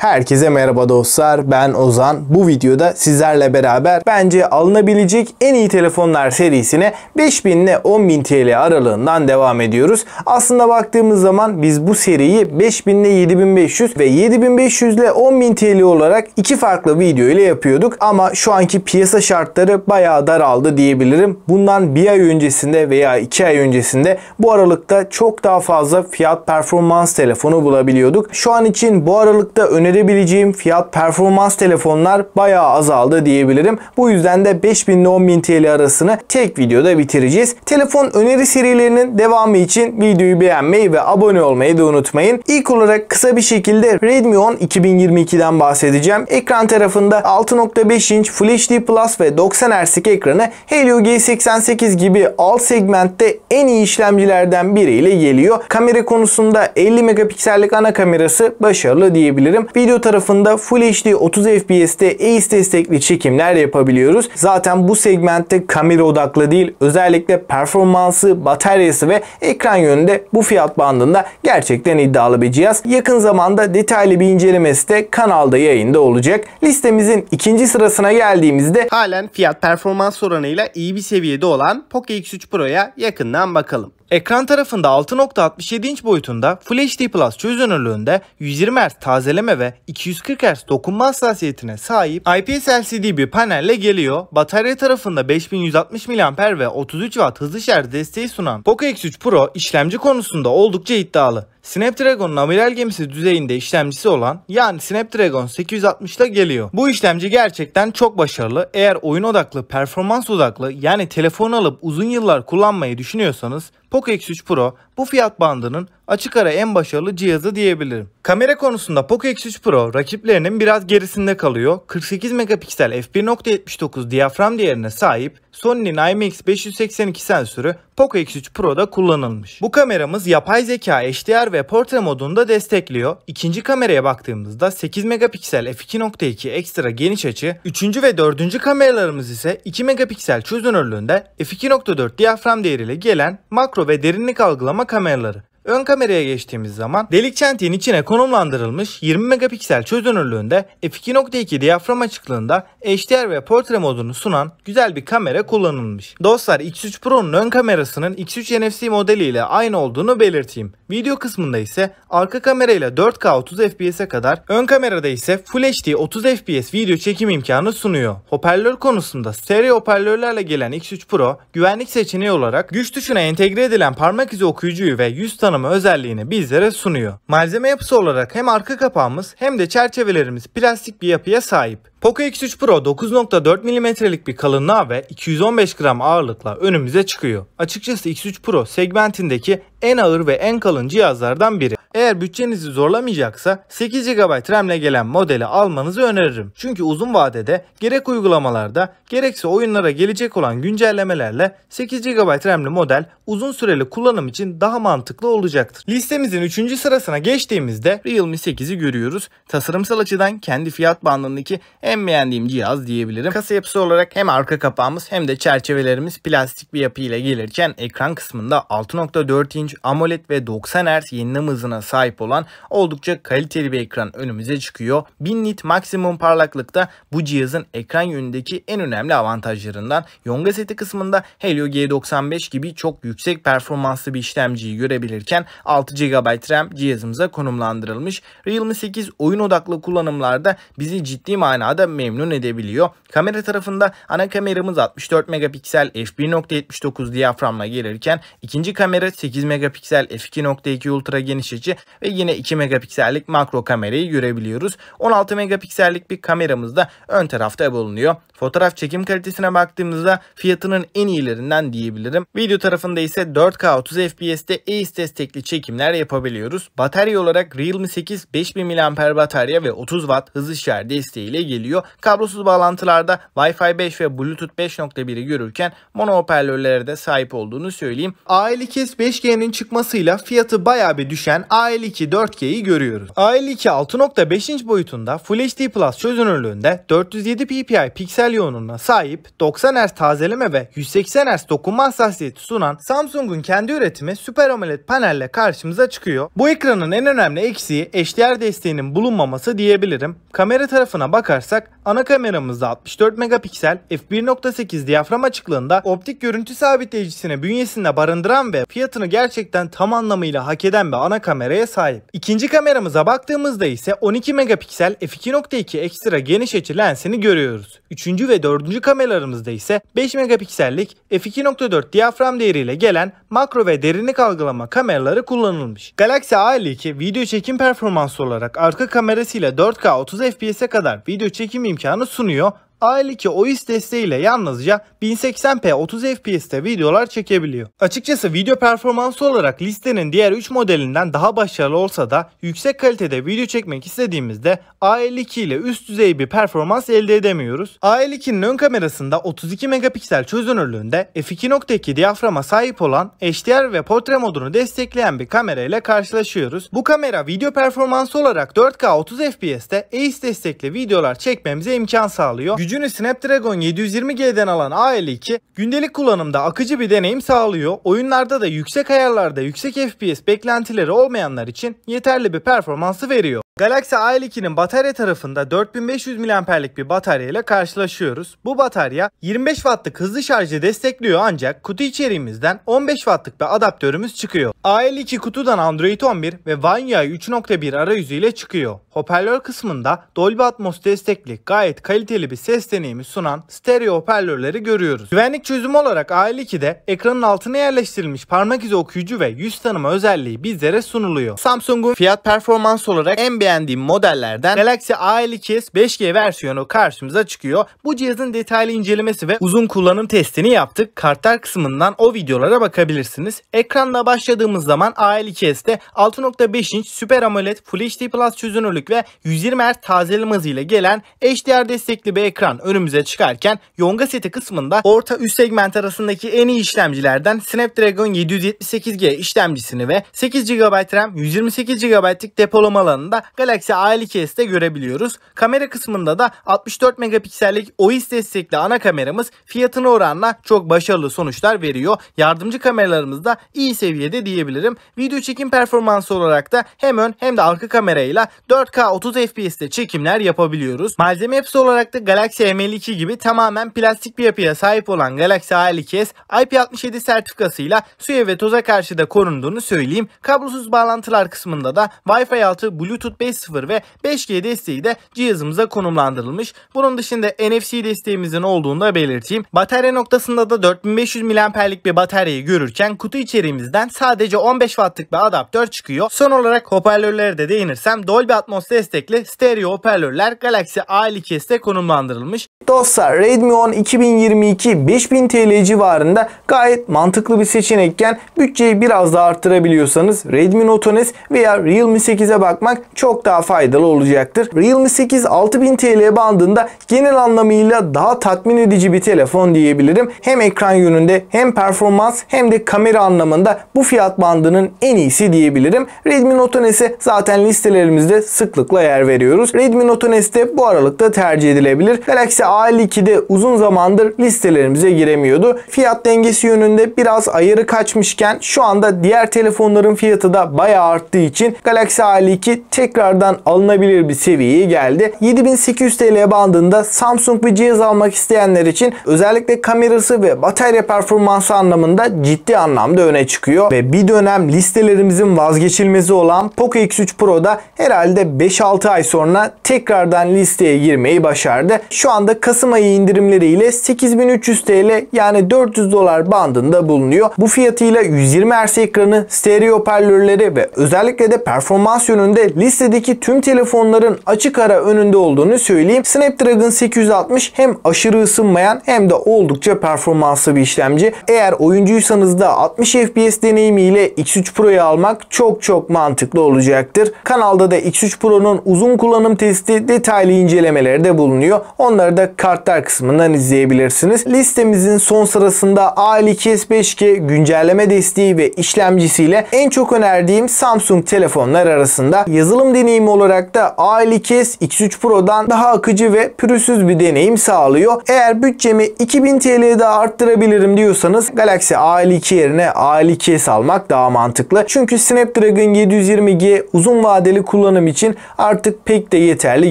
Herkese merhaba dostlar ben Ozan. Bu videoda sizlerle beraber bence alınabilecek en iyi telefonlar serisine 5000 ile 10000 TL aralığından devam ediyoruz. Aslında baktığımız zaman biz bu seriyi 5000 ile 7500 ve 7500 ile 10000 TL olarak iki farklı video ile yapıyorduk. Ama şu anki piyasa şartları bayağı daraldı diyebilirim. Bundan bir ay öncesinde veya iki ay öncesinde bu aralıkta çok daha fazla fiyat performans telefonu bulabiliyorduk. Şu an için bu aralıkta önemli önerebileceğim fiyat performans telefonlar bayağı azaldı diyebilirim. Bu yüzden de 5000 ile 10000 TL arasını tek videoda bitireceğiz. Telefon öneri serilerinin devamı için videoyu beğenmeyi ve abone olmayı da unutmayın. İlk olarak kısa bir şekilde Redmi 10 2022'den bahsedeceğim. Ekran tarafında 6.5 inç Full HD Plus ve 90 Hz'lik ekranı Helio G88 gibi alt segmentte en iyi işlemcilerden biriyle geliyor. Kamera konusunda 50 megapiksellik ana kamerası başarılı diyebilirim. Video tarafında Full HD 30 FPS'te ACE destekli çekimler yapabiliyoruz. Zaten bu segmentte kamera odaklı değil özellikle performansı, bataryası ve ekran yönünde bu fiyat bandında gerçekten iddialı bir cihaz. Yakın zamanda detaylı bir incelemesi de kanalda yayında olacak. Listemizin ikinci sırasına geldiğimizde halen fiyat performans oranıyla iyi bir seviyede olan Poco X3 Pro'ya yakından bakalım. Ekran tarafında 6.67 inç boyutunda Full HD Plus çözünürlüğünde 120 Hz tazeleme ve 240 Hz dokunma hassasiyetine sahip IPS LCD bir panelle geliyor. Batarya tarafında 5160 mAh ve 33 W hızlı şarj desteği sunan Poco X3 Pro işlemci konusunda oldukça iddialı. Snapdragon amiral gemisi düzeyinde işlemcisi olan yani Snapdragon 860'da geliyor. Bu işlemci gerçekten çok başarılı. Eğer oyun odaklı, performans odaklı yani telefon alıp uzun yıllar kullanmayı düşünüyorsanız Poco X3 Pro bu fiyat bandının açık ara en başarılı cihazı diyebilirim. Kamera konusunda Poco X3 Pro rakiplerinin biraz gerisinde kalıyor. 48 megapiksel f1.79 diyafram değerine sahip Sony'nin IMX582 sensörü Poco X3 Pro'da kullanılmış. Bu kameramız yapay zeka, HDR ve portre modunu da destekliyor. İkinci kameraya baktığımızda 8 megapiksel f2.2 ekstra geniş açı, üçüncü ve dördüncü kameralarımız ise 2 megapiksel çözünürlüğünde f2.4 diyafram değeriyle gelen makro ve derinlik algılama kameraları. Ön kameraya geçtiğimiz zaman delik çentiğin içine konumlandırılmış 20 megapiksel çözünürlüğünde f2.2 diyafram açıklığında HDR ve portre modunu sunan güzel bir kamera kullanılmış. Dostlar X3 Pro'nun ön kamerasının X3 NFC modeliyle aynı olduğunu belirteyim. Video kısmında ise arka kamerayla 4K 30 FPS'e kadar, ön kamerada ise Full HD 30 FPS video çekim imkanı sunuyor. Hoparlör konusunda stereo hoparlörlerle gelen X3 Pro güvenlik seçeneği olarak güç tuşuna entegre edilen parmak izi okuyucuyu ve 100 tanı kullanımı özelliğini bizlere sunuyor. Malzeme yapısı olarak hem arka kapağımız hem de çerçevelerimiz plastik bir yapıya sahip. Poco X3 Pro 9.4 mm'lik bir kalınlığa ve 215 gram ağırlıkla önümüze çıkıyor. Açıkçası X3 Pro segmentindeki en ağır ve en kalın cihazlardan biri. Eğer bütçenizi zorlamayacaksa 8 GB RAM ile gelen modeli almanızı öneririm. Çünkü uzun vadede gerek uygulamalarda gerekse oyunlara gelecek olan güncellemelerle 8 GB RAM'li model uzun süreli kullanım için daha mantıklı olacaktır. Listemizin 3. sırasına geçtiğimizde Realme 8'i görüyoruz. Tasarımsal açıdan kendi fiyat bandındaki en en beğendiğim cihaz diyebilirim. Kasa yapısı olarak hem arka kapağımız hem de çerçevelerimiz plastik bir yapı ile gelirken ekran kısmında 6.4 inç AMOLED ve 90 Hz yenileme hızına sahip olan oldukça kaliteli bir ekran önümüze çıkıyor. 1000 nit maksimum parlaklıkta bu cihazın ekran yönündeki en önemli avantajlarından. Yonga seti kısmında Helio G95 gibi çok yüksek performanslı bir işlemciyi görebilirken 6 GB RAM cihazımıza konumlandırılmış. Realme 8 oyun odaklı kullanımlarda bizi ciddi manada da memnun edebiliyor. Kamera tarafında ana kameramız 64 megapiksel f1.79 diyaframla gelirken ikinci kamera 8 megapiksel f2.2 ultra geniş açı ve yine 2 megapiksellik makro kamerayı görebiliyoruz. 16 megapiksellik bir kameramız da ön tarafta bulunuyor. Fotoğraf çekim kalitesine baktığımızda fiyatının en iyilerinden diyebilirim. Video tarafında ise 4K 30 FPS'te EIS destekli çekimler yapabiliyoruz. Batarya olarak Realme 8 5000 mAh batarya ve 30 Watt hız işareti desteğiyle geliyor veriyor. Kablosuz bağlantılarda Wi-Fi 5 ve Bluetooth 5.1'i görürken mono hoparlörlere de sahip olduğunu söyleyeyim. A52s 5G'nin çıkmasıyla fiyatı baya bir düşen A52 4G'yi görüyoruz. A52 6.5 inç boyutunda Full HD Plus çözünürlüğünde 407 ppi piksel yoğunluğuna sahip 90 Hz tazeleme ve 180 Hz dokunma hassasiyeti sunan Samsung'un kendi üretimi Super AMOLED panelle karşımıza çıkıyor. Bu ekranın en önemli eksiği HDR desteğinin bulunmaması diyebilirim. Kamera tarafına bakarsak так Ana kameramızda 64 megapiksel, f1.8 diyafram açıklığında optik görüntü sabitleyicisine bünyesinde barındıran ve fiyatını gerçekten tam anlamıyla hak eden bir ana kameraya sahip. İkinci kameramıza baktığımızda ise 12 megapiksel f2.2 ekstra geniş açı lensini görüyoruz. Üçüncü ve dördüncü kameralarımızda ise 5 megapiksellik f2.4 diyafram değeriyle gelen makro ve derinlik algılama kameraları kullanılmış. Galaxy A52 video çekim performansı olarak arka kamerasıyla 4K 30 FPS'e kadar video çekim imkanı imkanı sunuyor. A52 OIS desteğiyle yalnızca 1080p 30 FPS'te videolar çekebiliyor. Açıkçası video performansı olarak listenin diğer 3 modelinden daha başarılı olsa da yüksek kalitede video çekmek istediğimizde A52 ile üst düzey bir performans elde edemiyoruz. A52'nin ön kamerasında 32 megapiksel çözünürlüğünde f2.2 diyaframa sahip olan HDR ve portre modunu destekleyen bir kamera ile karşılaşıyoruz. Bu kamera video performansı olarak 4K 30 FPS'te AIS destekli videolar çekmemize imkan sağlıyor. Gücü gücünü Snapdragon 720G'den alan A52 gündelik kullanımda akıcı bir deneyim sağlıyor. Oyunlarda da yüksek ayarlarda yüksek FPS beklentileri olmayanlar için yeterli bir performansı veriyor. Galaxy A52'nin batarya tarafında 4500 mAh'lik bir batarya ile karşılaşıyoruz. Bu batarya 25 Watt'lık hızlı şarjı destekliyor ancak kutu içeriğimizden 15 Watt'lık bir adaptörümüz çıkıyor. A52 kutudan Android 11 ve One UI 3.1 ile çıkıyor. Hoparlör kısmında Dolby Atmos destekli gayet kaliteli bir ses deneyimi sunan stereo hoparlörleri görüyoruz. Güvenlik çözümü olarak A52'de ekranın altına yerleştirilmiş parmak izi okuyucu ve yüz tanıma özelliği bizlere sunuluyor. Samsung'un fiyat performans olarak en beğendiğimiz beğendiğim modellerden Galaxy A52s 5G versiyonu karşımıza çıkıyor. Bu cihazın detaylı incelemesi ve uzun kullanım testini yaptık. Kartlar kısmından o videolara bakabilirsiniz. Ekranla başladığımız zaman A52s'te 6.5 inç Super AMOLED Full HD Plus çözünürlük ve 120 Hz tazeleme hızıyla gelen HDR destekli bir ekran önümüze çıkarken Yonga seti kısmında orta üst segment arasındaki en iyi işlemcilerden Snapdragon 778G işlemcisini ve 8 GB RAM 128 GB'lik depolama alanında Galaxy A52s'te görebiliyoruz. Kamera kısmında da 64 megapiksellik OIS destekli ana kameramız fiyatına oranla çok başarılı sonuçlar veriyor. Yardımcı kameralarımız da iyi seviyede diyebilirim. Video çekim performansı olarak da hem ön hem de arka kamerayla 4K 30 FPS'te çekimler yapabiliyoruz. Malzeme yapısı olarak da Galaxy M52 gibi tamamen plastik bir yapıya sahip olan Galaxy A52s IP67 sertifikasıyla suya ve toza karşı da korunduğunu söyleyeyim. Kablosuz bağlantılar kısmında da Wi-Fi 6 Bluetooth 5.0 ve 5G desteği de cihazımıza konumlandırılmış. Bunun dışında NFC desteğimizin olduğunu da belirteyim. Batarya noktasında da 4500 mAh'lik bir bataryayı görürken kutu içeriğimizden sadece 15 wattlık bir adaptör çıkıyor. Son olarak hoparlörlere de değinirsem Dolby Atmos destekli stereo hoparlörler Galaxy A52s'te konumlandırılmış. Dostlar Redmi 10 2022 5000 TL civarında gayet mantıklı bir seçenekken bütçeyi biraz daha arttırabiliyorsanız Redmi Note 10 veya Realme 8'e bakmak çok çok daha faydalı olacaktır. Realme 8 6000 TL bandında genel anlamıyla daha tatmin edici bir telefon diyebilirim. Hem ekran yönünde hem performans hem de kamera anlamında bu fiyat bandının en iyisi diyebilirim. Redmi Note S'e zaten listelerimizde sıklıkla yer veriyoruz. Redmi Note S de bu aralıkta tercih edilebilir. Galaxy A52'de uzun zamandır listelerimize giremiyordu. Fiyat dengesi yönünde biraz ayarı kaçmışken şu anda diğer telefonların fiyatı da bayağı arttığı için Galaxy A52 tekrar tekrardan alınabilir bir seviyeye geldi. 7800 TL bandında Samsung bir cihaz almak isteyenler için özellikle kamerası ve batarya performansı anlamında ciddi anlamda öne çıkıyor ve bir dönem listelerimizin vazgeçilmezi olan Poco X3 Pro'da herhalde 5-6 ay sonra tekrardan listeye girmeyi başardı. Şu anda Kasım ayı indirimleriyle 8300 TL yani 400 dolar bandında bulunuyor. Bu fiyatıyla 120 Hz ekranı, stereo hoparlörleri ve özellikle de performans yönünde liste listedeki tüm telefonların açık ara önünde olduğunu söyleyeyim. Snapdragon 860 hem aşırı ısınmayan hem de oldukça performanslı bir işlemci. Eğer oyuncuysanız da 60 FPS deneyimiyle X3 Pro'yu almak çok çok mantıklı olacaktır. Kanalda da X3 Pro'nun uzun kullanım testi detaylı incelemeleri de bulunuyor. Onları da kartlar kısmından izleyebilirsiniz. Listemizin son sırasında A52 S5G güncelleme desteği ve işlemcisiyle en çok önerdiğim Samsung telefonlar arasında yazılım deneyim olarak da A50KS X3 Pro'dan daha akıcı ve pürüzsüz bir deneyim sağlıyor. Eğer bütçemi 2000 TL'ye daha arttırabilirim diyorsanız Galaxy A52 yerine A52s almak daha mantıklı. Çünkü Snapdragon 720G uzun vadeli kullanım için artık pek de yeterli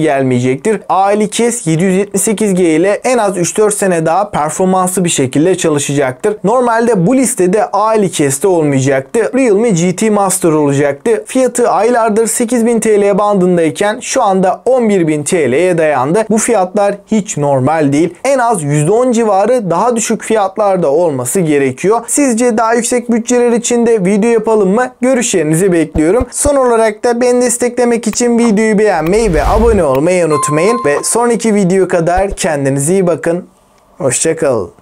gelmeyecektir. A52s 778G ile en az 3-4 sene daha performanslı bir şekilde çalışacaktır. Normalde bu listede A52s'te olmayacaktı. Realme GT Master olacaktı. Fiyatı aylardır 8000 TL TL bandındayken şu anda 11.000 TL'ye dayandı. Bu fiyatlar hiç normal değil. En az %10 civarı daha düşük fiyatlarda olması gerekiyor. Sizce daha yüksek bütçeler için de video yapalım mı? Görüşlerinizi bekliyorum. Son olarak da beni desteklemek için videoyu beğenmeyi ve abone olmayı unutmayın. Ve sonraki video kadar kendinize iyi bakın. Hoşçakalın.